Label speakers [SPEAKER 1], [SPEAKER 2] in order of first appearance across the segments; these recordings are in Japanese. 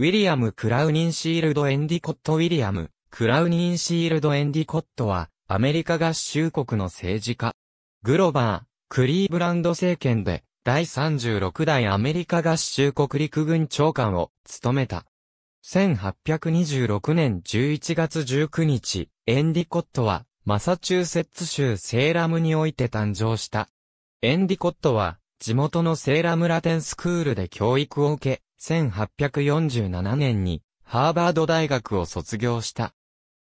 [SPEAKER 1] ウィリアム・クラウニンシールド・エンディコット・ウィリアム・クラウニンシールド・エンディコットは、アメリカ合衆国の政治家。グロバー、クリーブランド政権で、第36代アメリカ合衆国陸軍長官を務めた。1826年11月19日、エンディコットは、マサチューセッツ州セーラムにおいて誕生した。エンディコットは、地元のセーラムラテンスクールで教育を受け、1847年にハーバード大学を卒業した。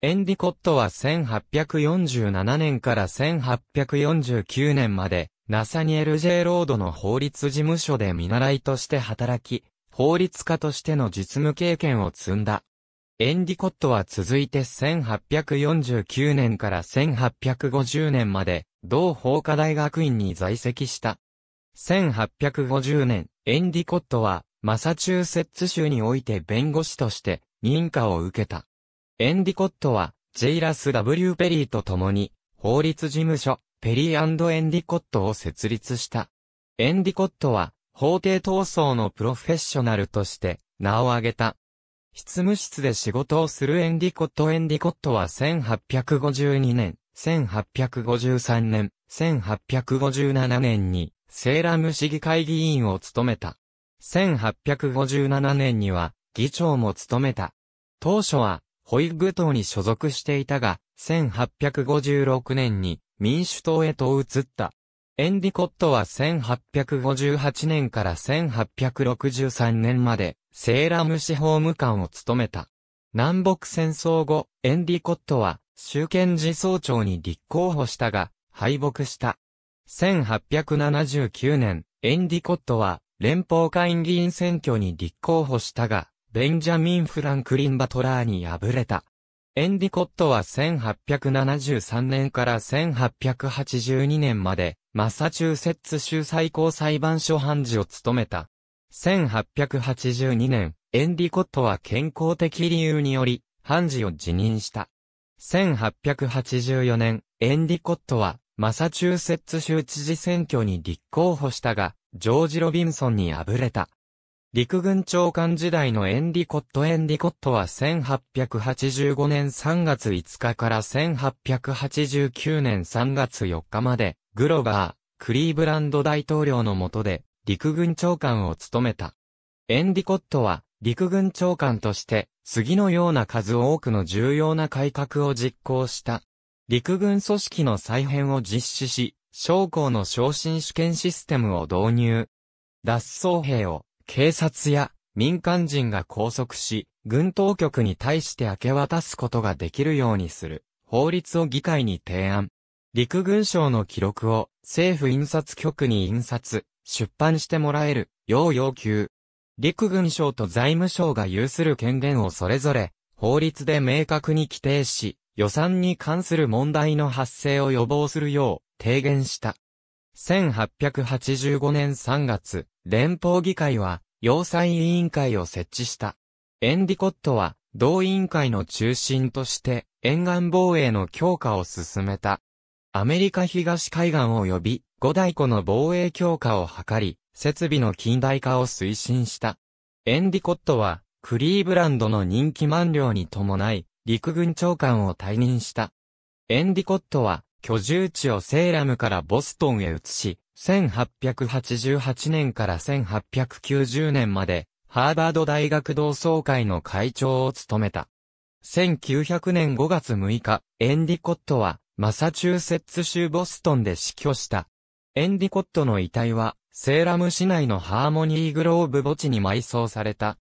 [SPEAKER 1] エンディコットは1847年から1849年まで、ナサニエル・ジェイ・ロードの法律事務所で見習いとして働き、法律家としての実務経験を積んだ。エンディコットは続いて1849年から1850年まで、同法科大学院に在籍した。1850年、エンディコットは、マサチューセッツ州において弁護士として認可を受けた。エンディコットは、ジェイラス・ W・ ペリーと共に、法律事務所、ペリーエンディコットを設立した。エンディコットは、法廷闘争のプロフェッショナルとして、名を挙げた。執務室で仕事をするエンディコットエンディコットは1852年、1853年、1857年に、セーラム市議会議員を務めた。1857年には議長も務めた。当初はホイッグ党に所属していたが、1856年に民主党へと移った。エンディコットは1858年から1863年までセーラム司法務官を務めた。南北戦争後、エンディコットは州権事総長に立候補したが、敗北した。1879年、エンディコットは連邦会議員選挙に立候補したが、ベンジャミン・フランクリン・バトラーに敗れた。エンディコットは1873年から1882年まで、マサチューセッツ州最高裁判所判事を務めた。1882年、エンディコットは健康的理由により、判事を辞任した。1884年、エンディコットは、マサチューセッツ州知事選挙に立候補したが、ジョージ・ロビンソンに敗れた。陸軍長官時代のエンリコット・エンリコットは1885年3月5日から1889年3月4日まで、グロバー、クリーブランド大統領の下で、陸軍長官を務めた。エンリコットは、陸軍長官として、次のような数多くの重要な改革を実行した。陸軍組織の再編を実施し、将校の昇進試験システムを導入。脱走兵を警察や民間人が拘束し、軍当局に対して明け渡すことができるようにする法律を議会に提案。陸軍省の記録を政府印刷局に印刷、出版してもらえるよう要求。陸軍省と財務省が有する権限をそれぞれ法律で明確に規定し、予算に関する問題の発生を予防するよう、提言した。1885年3月、連邦議会は、要塞委員会を設置した。エンディコットは、同委員会の中心として、沿岸防衛の強化を進めた。アメリカ東海岸及び、五大湖の防衛強化を図り、設備の近代化を推進した。エンディコットは、クリーブランドの人気満了に伴い、陸軍長官を退任した。エンディコットは、居住地をセーラムからボストンへ移し、1888年から1890年まで、ハーバード大学同窓会の会長を務めた。1900年5月6日、エンディコットは、マサチューセッツ州ボストンで死去した。エンディコットの遺体は、セーラム市内のハーモニーグローブ墓地に埋葬された。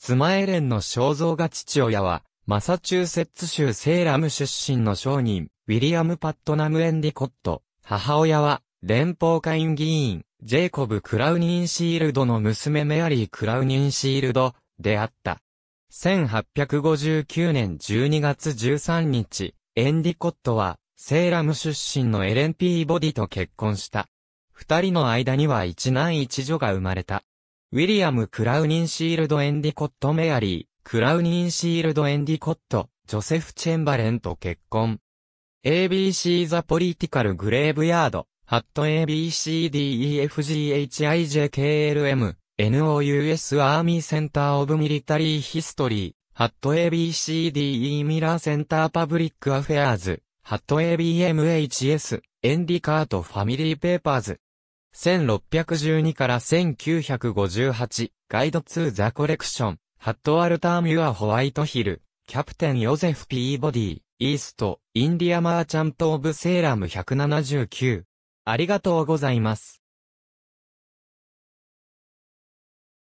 [SPEAKER 1] 妻エレンの肖像画父親は、マサチューセッツ州セーラム出身の商人、ウィリアム・パットナム・エンディコット、母親は、連邦会議員、ジェイコブ・クラウニン・シールドの娘メアリー・クラウニン・シールド、であった。1859年12月13日、エンディコットは、セーラム出身のエレン・ピーボディと結婚した。二人の間には一男一女が生まれた。ウィリアム・クラウニン・シールド・エンディコット・メアリー、クラウニン・シールド・エンディコット、ジョセフ・チェンバレンと結婚。ABC The Political Graveyard, at ABCDEFGHIJKLM, NOUS Army Center of Military History, at ABCDE Miller Center Public Affairs, at ABMHS, Endicart Family Papers. 1612から1958、ガイド2ザコレクション、ハットアルターミュアホワイトヒル、キャプテンヨゼフ・ピーボディ。イースト、インディアマーチャント・オブ・セーラム179。ありがとうございます。